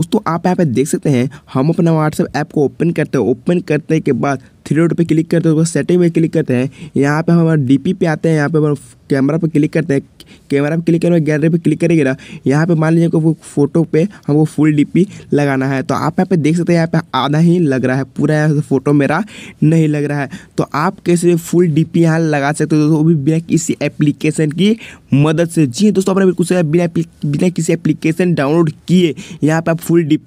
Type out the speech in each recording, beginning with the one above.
दोस्तों आप यहाँ पे देख सकते हैं हम अपना व्हाट्सएप ऐप को ओपन करते हैं ओपन करने के बाद थ्री रोड पे क्लिक करते हैं उसको सेटिंग पे क्लिक करते हैं यहाँ पे हम डी पे आते हैं यहाँ पे कैमरा पे क्लिक करते हैं कैमरा पे क्लिक करेंगे गैलरी पे क्लिक करेंगे ना यहाँ पे मान लीजिए वो फोटो पे हमको फुल डीपी लगाना है तो आप यहाँ पे देख सकते हैं यहाँ पे आधा ही लग रहा है पूरा यहाँ फोटो मेरा नहीं लग रहा है तो आप कैसे फुल डी पी यहाँ लगा सकते हो तो वो भी बिना किसी एप्लीकेशन की मदद से जी हाँ दोस्तों आपने बिल्कुल सही बिना बिना किसी एप्लीकेशन डाउनलोड किए यहाँ पे आप फुल डी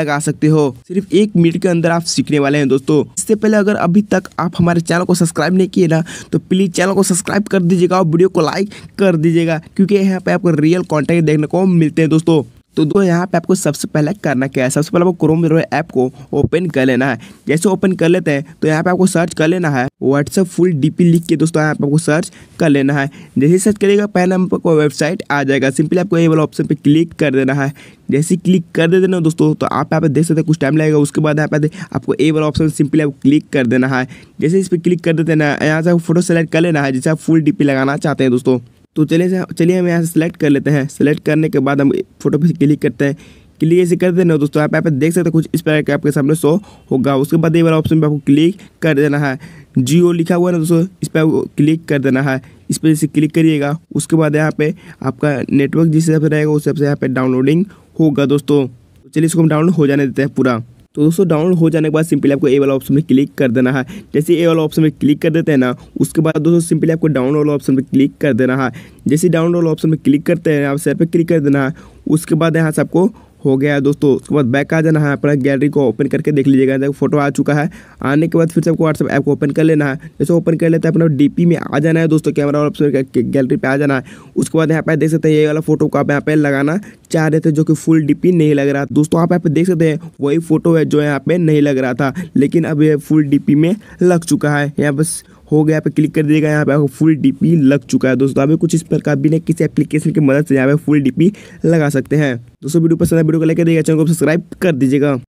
लगा सकते हो सिर्फ एक मिनट के अंदर आप सीखने वाले हैं दोस्तों इससे पहले अगर अभी तक आप हमारे चैनल को सब्सक्राइब नहीं किए ना तो प्लीज़ चैनल को सब्सक्राइब कर दीजिएगा और वीडियो को लाइक कर दीजिएगा क्योंकि यहाँ पे आपको रियल कॉन्टेंट देखने को मिलते हैं दोस्तों तो दो यहाँ पे आपको सबसे पहले करना क्या है सबसे पहले आपको क्रोम ब्राउजर ऐप को ओपन कर लेना है जैसे ओपन कर लेते हैं तो यहाँ पे आपको सर्च कर लेना है व्हाट्सअप फुल डीपी लिख के दोस्तों यहाँ पे आपको सर्च कर लेना है जैसे सर्च करिएगा पहले नंबर कोई वेबसाइट आ जाएगा सिंपली आपको ये वाला ऑप्शन पर क्लिक कर देना है जैसे क्लिक कर दे देना दोस्तों तो आप यहाँ पे देख सकते हैं कुछ टाइम लगेगा उसके बाद यहाँ पे आपको ए वाला ऑप्शन सिंपली आपको क्लिक कर देना है जैसे इस पर क्लिक कर देते ना यहाँ से फोटो सेलेक्ट कर लेना है जैसे आप फुल डीपी लगाना चाहते हैं दोस्तों तो चलिए चलिए हम यहाँ से सेलेक्ट कर लेते हैं सेलेक्ट करने के बाद हम फोटो पे क्लिक करते हैं क्लिक ऐसे कर देना दोस्तों आप यहाँ पे देख सकते हैं कुछ इस प्रकार के आपके सामने शो होगा उसके बाद ये वाला ऑप्शन पे आपको क्लिक कर देना है जियो लिखा हुआ है ना दोस्तों इस पर आपको क्लिक कर देना है इस पर जैसे क्लिक करिएगा उसके बाद यहाँ पे आपका नेटवर्क जिस हिसाब से रहेगा उस हिसाब से यहाँ पे डाउनलोडिंग होगा दोस्तों तो चलिए इसको हम डाउनलोड हो जाने देते हैं पूरा तो दोस्तों डाउनलोड हो जाने के बाद सिंपली आपको ए वाला ऑप्शन में क्लिक कर देना है जैसे ए वाला ऑप्शन में क्लिक कर देते हैं ना उसके बाद दोस्तों सिंपली आपको डाउनलोड वाला ऑप्शन में क्लिक कर देना है जैसे डाउनलोड ऑप्शन में क्लिक करते हैं आप सर पर क्लिक कर देना है उसके बाद यहाँ से आपको हो गया है दोस्तों उसके बाद बैक आ जाना है अपना गैलरी को ओपन करके देख लीजिएगा देखो फोटो आ चुका है आने के बाद फिर से आपको व्हाट्सअप ऐप को ओपन कर लेना है जैसे ओपन कर लेते हैं अपना डी में आ जाना है दोस्तों कैमरा और गैलरी पर आ जाना है उसके बाद यहाँ पे देख सकते हैं ये वाला फोटो को आप यहाँ पर लगाना चाह रहे थे जो कि फुल डी नहीं लग रहा दोस्तों आप यहाँ पर देख सकते हैं वही फोटो है जो यहाँ पर नहीं लग रहा था लेकिन अब ये फुल डी में लग चुका है यहाँ बस हो गया पे क्लिक कर दिएगा यहाँ पे आपको फुल डीपी लग चुका है दोस्तों आप कुछ इस प्रकार बिना किसी एप्लीकेशन की मदद से यहाँ पे फुल डीपी लगा सकते हैं दोस्तों वीडियो पसंद है वीडियो को लेकर देखिए चैनल को सब्सक्राइब कर दीजिएगा